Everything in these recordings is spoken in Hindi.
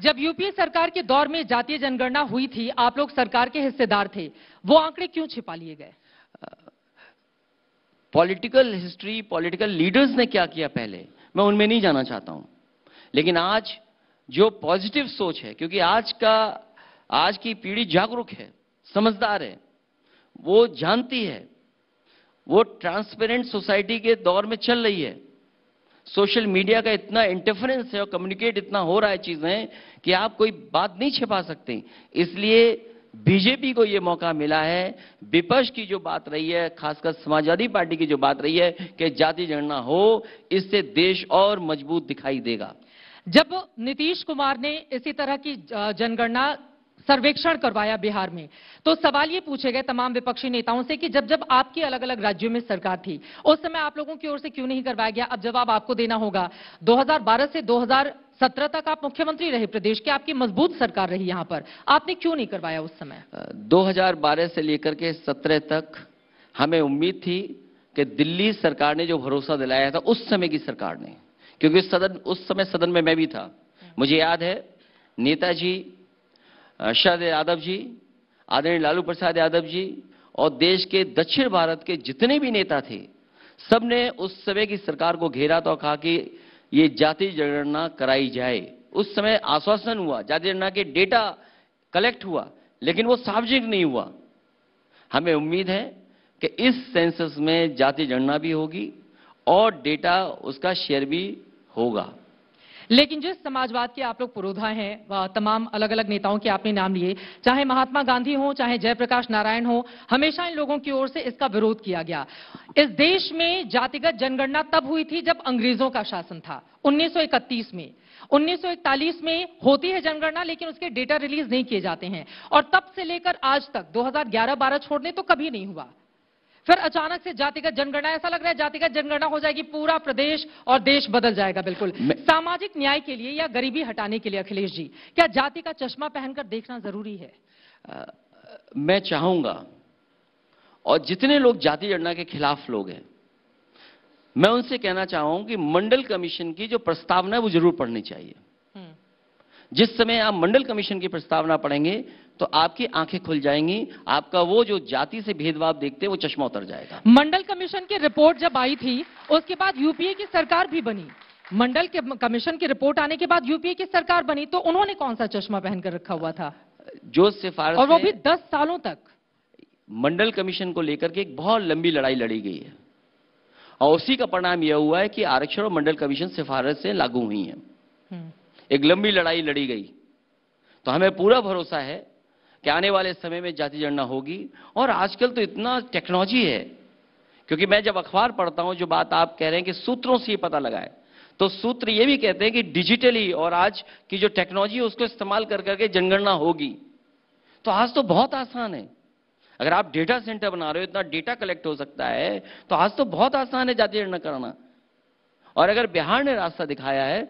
जब यूपीए सरकार के दौर में जातीय जनगणना हुई थी आप लोग सरकार के हिस्सेदार थे वो आंकड़े क्यों छिपा लिए गए पॉलिटिकल हिस्ट्री पॉलिटिकल लीडर्स ने क्या किया पहले मैं उनमें नहीं जाना चाहता हूं लेकिन आज जो पॉजिटिव सोच है क्योंकि आज का आज की पीढ़ी जागरूक है समझदार है वो जानती है वो ट्रांसपेरेंट सोसाइटी के दौर में चल रही है सोशल मीडिया का इतना इंटरफेरेंस है और कम्युनिकेट इतना हो रहा है चीज़ें कि आप कोई बात नहीं छिपा सकते इसलिए बीजेपी को यह मौका मिला है विपक्ष की जो बात रही है खासकर समाजवादी पार्टी की जो बात रही है कि जाति जनगणना हो इससे देश और मजबूत दिखाई देगा जब नीतीश कुमार ने इसी तरह की जनगणना सर्वेक्षण करवाया बिहार में तो सवाल ये पूछे गए तमाम विपक्षी नेताओं से कि जब जब आपकी अलग अलग राज्यों में सरकार थी उस समय आप लोगों की ओर से क्यों नहीं करवाया गया अब जवाब आपको देना होगा 2012 से 2017 तक आप मुख्यमंत्री रहे प्रदेश की आपकी मजबूत सरकार रही यहाँ पर आपने क्यों नहीं करवाया उस समय दो से लेकर के सत्रह तक हमें उम्मीद थी कि दिल्ली सरकार ने जो भरोसा दिलाया था उस समय की सरकार ने क्योंकि सदन उस समय सदन में मैं भी था मुझे याद है नेताजी अर्षद यादव जी आदरणीय लालू प्रसाद यादव जी और देश के दक्षिण भारत के जितने भी नेता थे सब ने उस समय की सरकार को घेरा तो कहा कि ये जाति जनगणना कराई जाए उस समय आश्वासन हुआ जाति जनगणना के डेटा कलेक्ट हुआ लेकिन वो सार्वजनिक नहीं हुआ हमें उम्मीद है कि इस सेंसस में जाति जनगणना भी होगी और डेटा उसका शेयर भी होगा लेकिन जिस समाजवाद के आप लोग पुरोधा हैं तमाम अलग अलग नेताओं के आपने नाम लिए चाहे महात्मा गांधी हो चाहे जयप्रकाश नारायण हो हमेशा इन लोगों की ओर से इसका विरोध किया गया इस देश में जातिगत जनगणना तब हुई थी जब अंग्रेजों का शासन था 1931 में 1941 में होती है जनगणना लेकिन उसके डेटा रिलीज नहीं किए जाते हैं और तब से लेकर आज तक 2011-12 छोड़ने तो कभी नहीं हुआ फिर अचानक से जातिगत जनगणना ऐसा लग रहा है जातिगत जनगणना हो जाएगी पूरा प्रदेश और देश बदल जाएगा बिल्कुल सामाजिक न्याय के लिए या गरीबी हटाने के लिए अखिलेश जी क्या जाति का चश्मा पहनकर देखना जरूरी है आ, मैं चाहूंगा और जितने लोग जाति जनगणना के खिलाफ लोग हैं मैं उनसे कहना चाहूंगा कि मंडल कमीशन की जो प्रस्तावना है वो जरूर पढ़नी चाहिए जिस समय आप मंडल कमीशन की प्रस्तावना पढ़ेंगे तो आपकी आंखें खुल जाएंगी आपका वो जो जाति से भेदभाव देखते वो चश्मा उतर जाएगा मंडल कमीशन की रिपोर्ट जब आई थी उसके बाद यूपीए की सरकार भी बनी मंडल के कमीशन की रिपोर्ट आने के बाद यूपीए की सरकार बनी तो उन्होंने कौन सा चश्मा पहनकर रखा हुआ था जो सिफारिश और वो भी दस सालों तक मंडल कमीशन को लेकर के एक बहुत लंबी लड़ाई लड़ी गई है और उसी का परिणाम यह हुआ है कि आरक्षण और मंडल कमीशन सिफारिश से लागू हुई है हम्म। एक लंबी लड़ाई लड़ी गई तो हमें पूरा भरोसा है कि आने वाले समय में जाति जनना होगी और आजकल तो इतना टेक्नोलॉजी है क्योंकि मैं जब अखबार पढ़ता हूं जो बात आप कह रहे हैं कि सूत्रों से ही पता लगाए तो सूत्र ये भी कहते हैं कि डिजिटली और आज की जो टेक्नोलॉजी है उसको इस्तेमाल कर करके जनगणना होगी तो आज तो बहुत आसान है अगर आप डेटा सेंटर बना रहे हो इतना डेटा कलेक्ट हो सकता है तो आज तो बहुत आसान है जाति जनगणना कराना और अगर बिहार ने रास्ता दिखाया है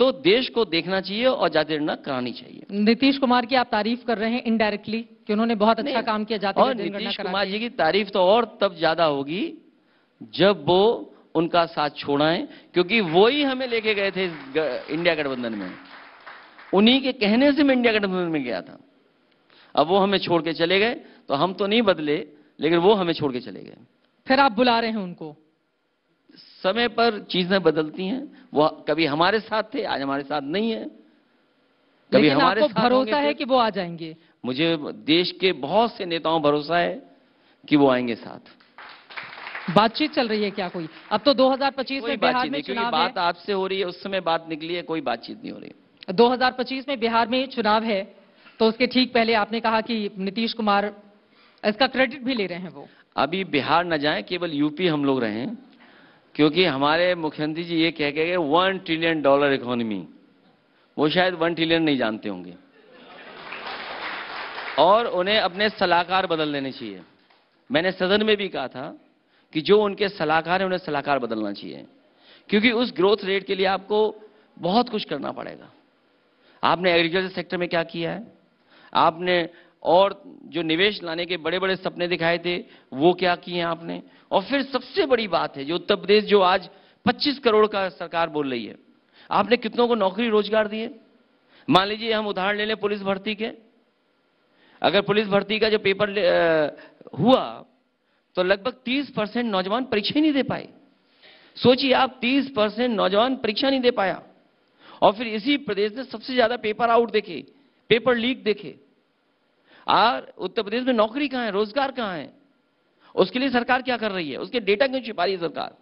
तो देश को देखना चाहिए और जातिरना करानी चाहिए नीतीश कुमार की आप तारीफ कर रहे हैं इनडायरेक्टली कि उन्होंने बहुत अच्छा काम किया जाति और नीतीश कुमार जी की तारीफ तो और तब ज्यादा होगी जब वो उनका साथ छोड़ाएं क्योंकि वो ही हमें लेके गए थे इंडिया गठबंधन में उन्हीं के कहने से मैं इंडिया गठबंधन में गया था अब वो हमें छोड़ के चले गए तो हम तो नहीं बदले लेकिन वो हमें छोड़ के चले गए फिर आप बुला रहे हैं उनको समय पर चीजें बदलती हैं वो कभी हमारे साथ थे आज हमारे साथ नहीं है कभी हमारे साथ भरोसा है कि वो आ जाएंगे मुझे देश के बहुत से नेताओं भरोसा है कि वो आएंगे साथ बातचीत चल रही है क्या कोई अब तो 2025 में बिहार में चुनाव बात आपसे हो रही है उस समय बात निकली है कोई बातचीत नहीं हो रही 2025 में बिहार में चुनाव है तो उसके ठीक पहले आपने कहा कि नीतीश कुमार इसका क्रेडिट भी ले रहे हैं वो अभी बिहार न जाए केवल यूपी हम लोग रहे हैं क्योंकि हमारे मुख्यमंत्री जी ये कह के गए वन ट्रिलियन डॉलर इकोनॉमी वो शायद वन ट्रिलियन नहीं जानते होंगे और उन्हें अपने सलाहकार बदल देने चाहिए मैंने सदन में भी कहा था कि जो उनके सलाहकार हैं उन्हें सलाहकार बदलना चाहिए क्योंकि उस ग्रोथ रेट के लिए आपको बहुत कुछ करना पड़ेगा आपने एग्रीकल्चर सेक्टर में क्या किया है आपने और जो निवेश लाने के बड़े बड़े सपने दिखाए थे वो क्या किए आपने और फिर सबसे बड़ी बात है जो उत्तर प्रदेश जो आज 25 करोड़ का सरकार बोल रही है आपने कितनों को नौकरी रोजगार दिए मान लीजिए हम उदाहरण ले लें पुलिस भर्ती के अगर पुलिस भर्ती का जो पेपर आ, हुआ तो लगभग 30 परसेंट नौजवान परीक्षा ही नहीं दे पाए सोचिए आप 30 परसेंट नौजवान परीक्षा नहीं दे पाया और फिर इसी प्रदेश ने सबसे ज्यादा पेपर आउट देखे पेपर लीक देखे और उत्तर प्रदेश में नौकरी कहां है रोजगार कहां है उसके लिए सरकार क्या कर रही है उसके डेटा क्यों छिपा रही है सरकार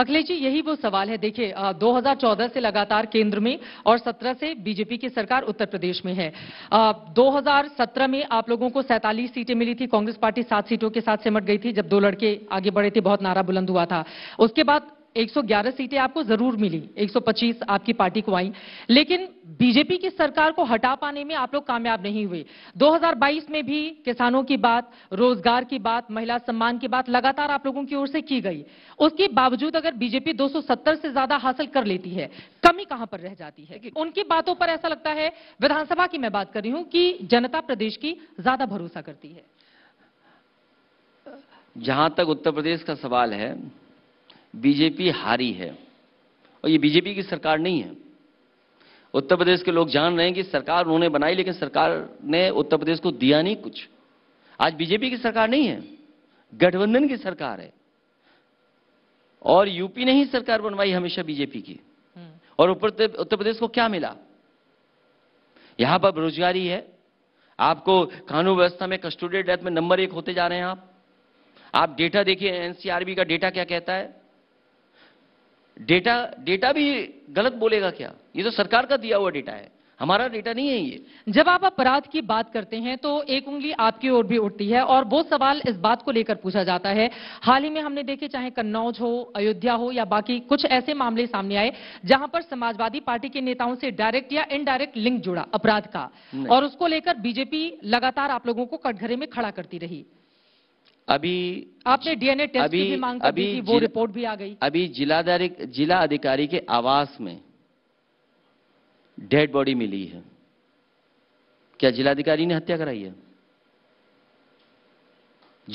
अखिलेश जी यही वो सवाल है देखिए 2014 से लगातार केंद्र में और 17 से बीजेपी की सरकार उत्तर प्रदेश में है आ, 2017 में आप लोगों को 47 सीटें मिली थी कांग्रेस पार्टी सात सीटों के साथ सिमट गई थी जब दो लड़के आगे बढ़े थे बहुत नारा बुलंद हुआ था उसके बाद 111 सीटें आपको जरूर मिली 125 आपकी पार्टी को आई लेकिन बीजेपी की सरकार को हटा पाने में आप लोग कामयाब नहीं हुए 2022 में भी किसानों की बात रोजगार की बात महिला सम्मान की बात लगातार आप लोगों की ओर से की गई उसके बावजूद अगर बीजेपी 270 से ज्यादा हासिल कर लेती है कमी कहां पर रह जाती है उनकी बातों पर ऐसा लगता है विधानसभा की मैं बात कर रही हूं कि जनता प्रदेश की ज्यादा भरोसा करती है जहां तक उत्तर प्रदेश का सवाल है बीजेपी हारी है और ये बीजेपी की सरकार नहीं है उत्तर प्रदेश के लोग जान रहे हैं कि सरकार उन्होंने बनाई लेकिन सरकार ने उत्तर प्रदेश को दिया नहीं कुछ आज बीजेपी की सरकार नहीं है गठबंधन की सरकार है और यूपी ने ही सरकार बनवाई हमेशा बीजेपी की हम्म। और उत्तर प्रदेश को क्या मिला यहां पर बेरोजगारी है आपको कानून व्यवस्था में कस्टोडियल डेथ में नंबर एक होते जा रहे हैं आप आप डेटा देखिए एनसीआरबी का डेटा क्या कहता है डेटा डेटा भी गलत बोलेगा क्या ये तो सरकार का दिया हुआ डेटा है हमारा डेटा नहीं है ये जब आप अपराध की बात करते हैं तो एक उंगली आपकी ओर भी उठती है और वो सवाल इस बात को लेकर पूछा जाता है हाल ही में हमने देखे चाहे कन्नौज हो अयोध्या हो या बाकी कुछ ऐसे मामले सामने आए जहां पर समाजवादी पार्टी के नेताओं से डायरेक्ट या इनडायरेक्ट लिंक जुड़ा अपराध का और उसको लेकर बीजेपी लगातार आप लोगों को कटघरे में खड़ा करती रही अभी आपने डीएनए टेस्ट अभी, की भी मांग अभी थी, वो रिपोर्ट भी आ गई अभी जिलाधारी जिला अधिकारी के आवास में डेड बॉडी मिली है क्या जिलाधिकारी ने हत्या कराई है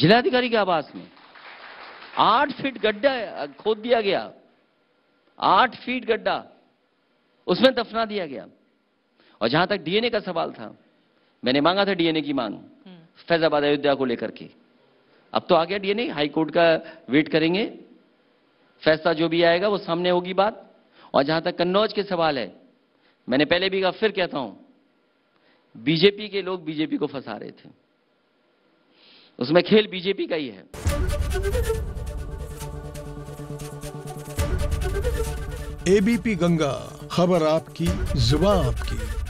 जिलाधिकारी के आवास में आठ फीट गड्ढा खोद दिया गया आठ फीट गड्ढा उसमें दफना दिया गया और जहां तक डीएनए का सवाल था मैंने मांगा था डीएनए की मांग हम्म। फैजाबाद अयोध्या को लेकर के अब तो आ गया डीएनए हाईकोर्ट का वेट करेंगे फैसला जो भी आएगा वो सामने होगी बात और जहां तक कन्नौज के सवाल है मैंने पहले भी कहा फिर कहता हूं बीजेपी के लोग बीजेपी को फंसा रहे थे उसमें खेल बीजेपी का ही है एबीपी गंगा खबर आपकी जुबा आपकी